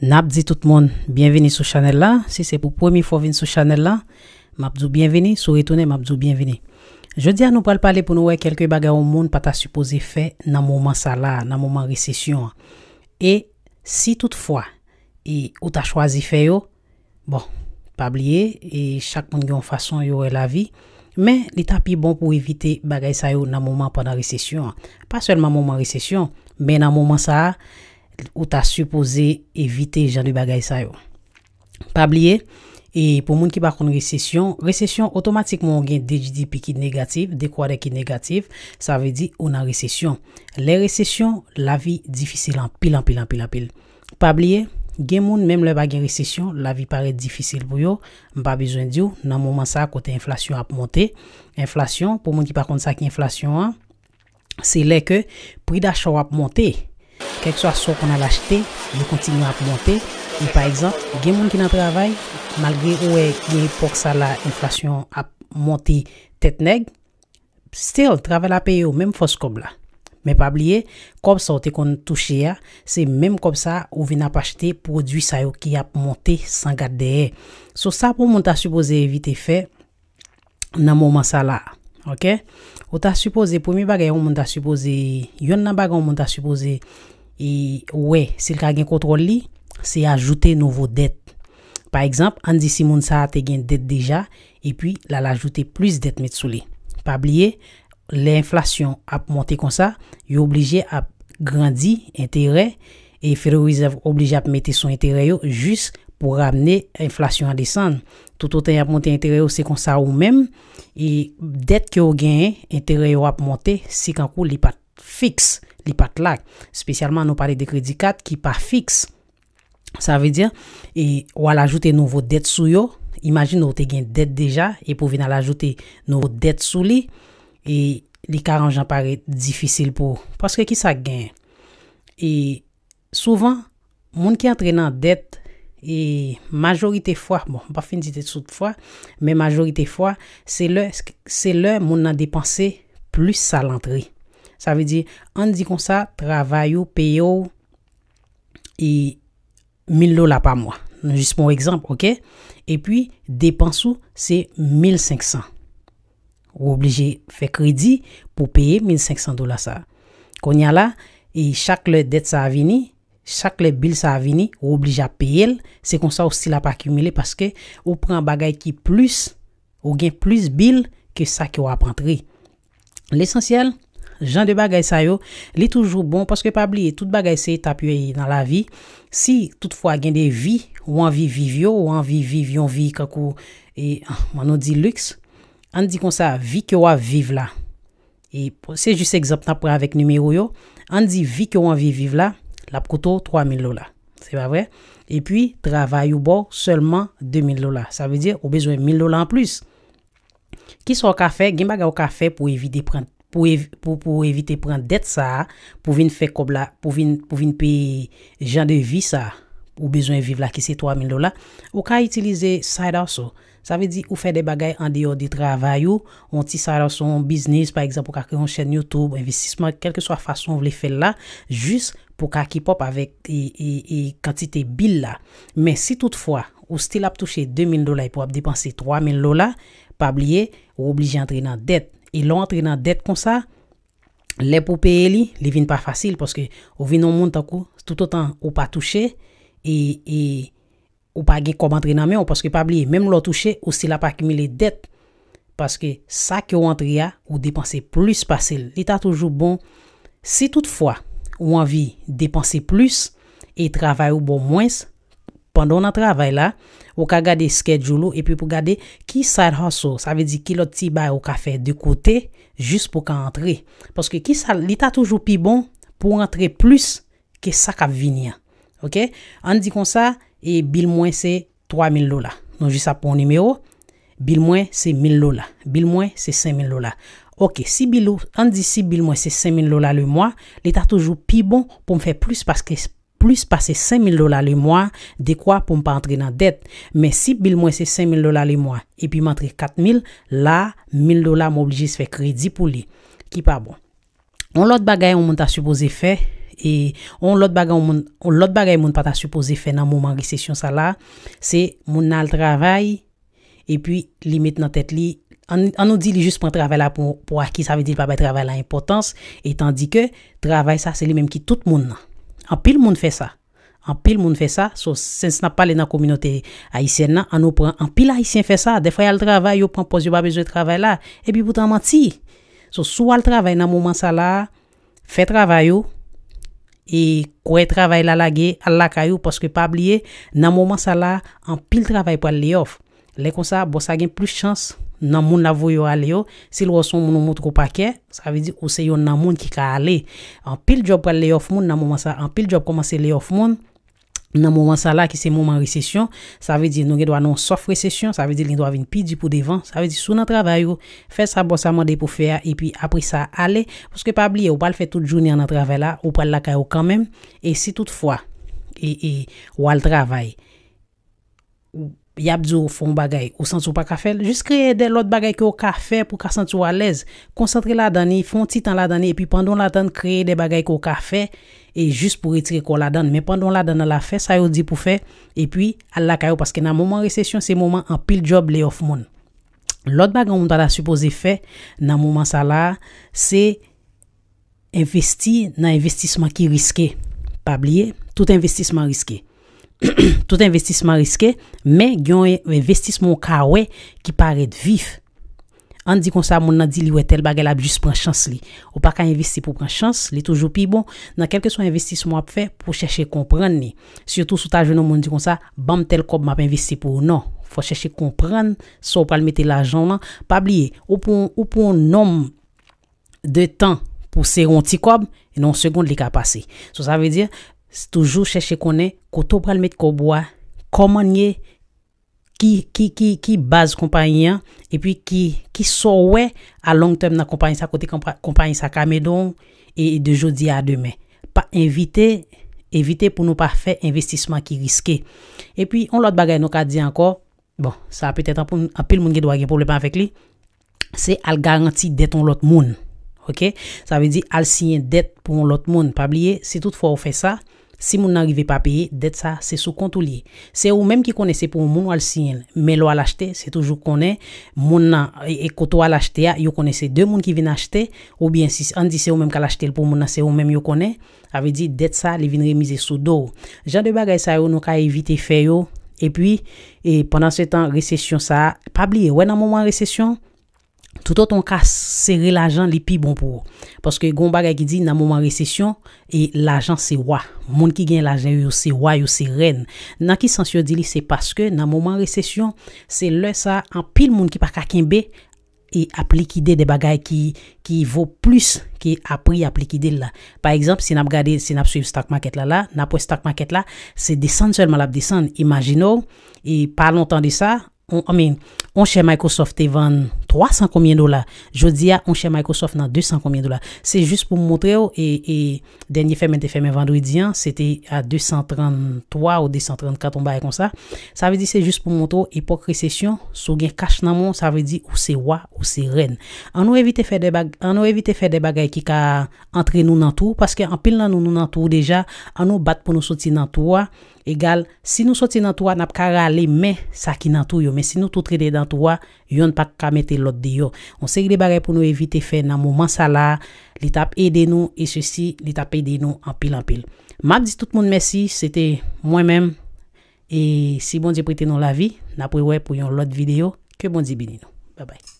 Nabdi tout moun, bienveni sou chanel la Si se pou pwemi fwo vin sou chanel la Mabdou bienveni, sou retounen mabdou bienveni Je di an nou pal pale pou nou wey kelke bagay ou moun pa ta supose fe nan mouman sa la, nan mouman resesyon E si tout fwa e ou ta chwazi fe yo Bon, pa blie e chak moun gen fason yo e la vi Men, li ta pi bon pou evite bagay sa yo nan mouman panan resesyon Pa selman mouman resesyon Men nan mouman sa a Ou ta suppose evite jan li bagay sa yo Pabliye E pou moun ki bakon resesyon Resesyon otomatik moun gen DGDP ki negatif Sa ve di ou nan resesyon Le resesyon la vi Difisil an pil an pil an pil Pabliye gen moun menm le bagen resesyon La vi pare difisil pou yo Mpa bezwen diyo nan mouman sa Kote inflasyon ap monte Inflasyon pou moun ki bakon sa ki inflasyon an Se le ke Pri d'achor ap monte Kèk so a so kon a lachite, yo kontinu ap monte. Ou pa ekzan, gen moun ki nan travay, mal gri ou e ki pouk sa la inflasyon ap monte tet neg, still, travay la pe yo, menm fos kob la. Menm pa bliye, kob sa ou te kon touche ya, se menm kob sa ou vina pa achite prodwi sa yo ki ap monte san gade deye. So sa pou moun ta supose evite fe, nan mouman sa la. Ou ta supose, pou mi bagay, ou moun ta supose, yon nan bagay, ou moun ta supose, E we, se l ka gen kontrol li, se ajoute nouvo det. Par ekzamp, an di si moun sa ate gen det deja, e pi la la ajoute plus det met sou li. Pa bliye, le inflasyon ap monte kon sa, yo oblije ap grandi entere, e ferroizev oblije ap mette son entere yo jist pou ramene inflasyon a desan. Toutou ten ap monte entere yo se kon sa ou men, e det ki yo gen entere yo ap monte, se kan kou li pat fiks. li pat lak, spesyalman nou pale de kredi kat ki pa fix sa ve diyan, ou e al ajoute nouvo det sou yo, imagine nou te gen det deja, e pou vina al ajoute nouvo det sou li e li karanjan pare diffisil pou, paske ki sa gen e souvan moun ki antre nan det e majorite fwa bon, pa fin di det sou fwa me majorite fwa, se lè se lè moun nan depanse plus sa lantri Sa ve di, an di kon sa, travayou, peyou, e mil lola pa mwa. Nou jis moun ekzamp, ok? E pi, depansou, se 1500. Ou oblije fe kredi pou peye 1500 dola sa. Kon ya la, e chak le det sa avini, chak le bil sa avini, ou oblije a peye el. Se kon sa, ou sti la pa akumile, paske ou pren bagay ki plus, ou gen plus bil ke sa ki ou apantri. L'esensyal, jan de bagay sa yo, li toujou bon paske pa bli, tout bagay se tapye nan la vi, si toutfwa gen de vi, ou an vi viv yo, ou an vi viv yon vi kakou, e, ah, manon di lux, an di kon sa vi kyo waviv la. E, se jis egzoptan pou avek numero yo, an di vi kyo waviv viv la, lap koto 3 mil lola. Se ba vre? E pi, travay ou bo, selman 2 mil lola. Sa ve di, ou bezwe 1 mil lola an plus. Ki so ka fe, gen baga ou ka fe pou evide prent pou evite pran det sa, pou vin fe kob la, pou vin pe jan de vi sa, ou bezwen viv la ki se 3.000 dola. Ou ka itilize side also, sa ve di ou fe de bagay an de yo de travay ou, ou ti side also, ou business, par exemple, ou kake yon chen YouTube, investissement, kelke so a fason ou le fe la, jist pou kake pop avek e kantite e, e bil la. Men si toutfwa, ou stil ap touche 2.000 dola, pou ap depanse 3.000 dola, pa bliye, ou oblije antre nan dete. E lo antre nan det kon sa, le pou peye li, li vin pa fasil, poske ou vin nou moun takou, tout o tan ou pa touche, e, e ou pa ge kom antre nan men, ou poske pa bli, e mem lo touche, ou si la pa kimi le det, poske sa ki yo antre ya, ou depanse plus pasil. Si toujou bon, si toutfwa ou anvi depanse plus, e travay ou bon mwens, on a travail là au ka garder schedule et puis pour garder qui side ça veut dire qu'il l'autre petit bail ou ka de côté juste pour qu'entrer parce que qui ça l'état toujours plus bon pour entrer plus que ça qu'à venir OK on dit comme ça et bill moins c'est 3000 dollars donc juste ça pour numéro bill moins c'est 1000 dollars bill moins c'est 5000 dollars OK si bill on dit si bill moins c'est 5000 dollars le mois l'état toujours plus bon pour me faire plus parce que plus pa se 5.000 dola le mwa, dekwa pou m pa antre nan det. Men si bil mwen se 5.000 dola le mwa, e pi m antre 4.000, la, 1.000 dola m oblige se fè kredi pou li. Ki pa bon. On lot bagay moun ta suppose fè, on lot bagay moun ta suppose fè nan moun man resesyon sa la, se moun nan l travay, e pi limit nan tet li, an nou di li jis pou an travay la pou akis, sa ve di l pa bay travay la impotans, etan di ke, travay sa se li menm ki tout moun nan. An pil moun fè sa, an pil moun fè sa, so se nse nap pale nan kominote aisyen nan, an ou pran, an pil aisyen fè sa, defre al travay yo pran poz yo ba bezwe travay la, e bi boutan manti. So sou al travay nan mouman sa la, fè travay yo, e kouye travay la la ge, al la ka yo, paske pa bliye, nan mouman sa la, an pil travay pal li of, le kon sa, bo sa gen plus chans. nan moun la voyo ale yo, sil son moun mout paquet pake, sa ve di ou se yo nan moun ki ka ale. An pil job pral le yof moun, nan mouman sa, an pil job komanse le yof moun, nan mouman sa la ki se mouman resesyon, sa ve di nou gen do nan sof resesyon, sa ve di lin do vin pi di pou devan, sa ve di sou nan travay yo, fè sa bo sa mande pou puis après e pi apri sa ale, poske pa bli yo, ou pal fe tout jouni an nan travay la, ou pral la quand même et si toutefois et e, e, ou al travay, ou, yap di ou fon bagay, ou san tou pa ka fel, jist kreye de lot bagay ki ou ka fe pou ka san tou alèz, konsantre la dani, fon titan la dani, e pi pandon la dan kreye de bagay ki ou ka fe, e jist pou retire kon la dan, men pandon la dan an la fe, sa yo di pou fe, e pi al la kayo, paske nan mouman resesyon, se mouman an pil job le of moun. Lot bagay moun ta la supose fe, nan mouman sa la, se investi nan investisman ki riske, pa blye, tout investisman riske. tout investissement risqué, men gyon investissement kawè ki paret vif. An di kon sa, moun nan di li we tel bagel ap jis pran chans li. Ou pa ka investi pou pran chans, li toujou pi bon, nan kelke sou investissement ap fe pou chèche kompran ni. Siyoutou sou tajoun nou moun di kon sa, bam tel kob m ap investi pou non. ou nan. Fwa chèche kompran, sou pral mette l'ajon nan. Pa bli, ou pou on nom de tan pou se ronti kob, non second li ka pase. So sa ve di, c'est toujours chercher connait koto le mettre au bois comment nier qui qui qui qui base compagnie hein? et puis qui qui sauait à long terme dans compagnie ça côté compagnie ça camédon et de jeudi à demain pas invité éviter pour nous pas faire investissement qui risqué et puis on l'autre bagarre nous a dit encore bon ça a peut-être un, un pile monde qui doit avoir problème avec lui c'est al garantir d'être l'autre monde OK ça veut dire al signer dette pour l'autre monde pas oublier si toutefois on fait ça Si moun nan rive pa peye, det sa se sou kontou liye. Se ou menm ki kone se pou moun wale sinyen, men lwa lachte, se toujou kone. Moun nan e, e koto wale lachte ya, yo kone se de moun ki vin achte. Ou bien si an di se ou menm kalachte l pou moun nan se ou menm yo kone, ave di det sa li vin remize sou do. Jan de bagay sa yo nou ka evite feyo. E pi, e, pendant se tan resesyon sa, pa bli, wè e nan moun wale resesyon? Toutot on ka sere l'ajan li pi bon pou ou. Paske goun bagay ki di nan mouman resesyon, e l'ajan se wa. Moun ki gen l'ajan yo se wa, yo se ren. Nan ki sensyo di li, se paske nan mouman resesyon, se le sa an pil moun ki pa kakenbe, e aplikide de bagay ki vo plus ki apri aplikide la. Par exemple, se nap gade, se nap suyv stakmaket la la, napwe stakmaket la, se desan selman lap desan. Imagino, e pa lontan de sa, Onche Microsoft te van 300 koumien dola Jodi ya onche Microsoft nan 200 koumien dola Se jist pou mwontre yo Denye fèmè te fèmè vandou diyan Se te a 233 ou 234 On baye kon sa Se jist pou mwontre yo Hipokresesyon sou gen kache nan moun Se jist pou mwontre yo An nou evite fè de bagay ki ka Entre nou nan tou An nou bat pou nou soti nan tou Egal si nou soti nan tou Nap kare ale me sa ki nan tou yo Men si nou toutrede dan towa, yon pa kamete lot de yo. On seg li bare pou nou evite fe nan mou man sa la, li tap ede nou, e se si, li tap ede nou an pil an pil. Mak di tout moun mersi, se te mwen menm, e si bon di prete nou la vi, na prewe pou yon lot de video, ke bon di bini nou. Ba bay.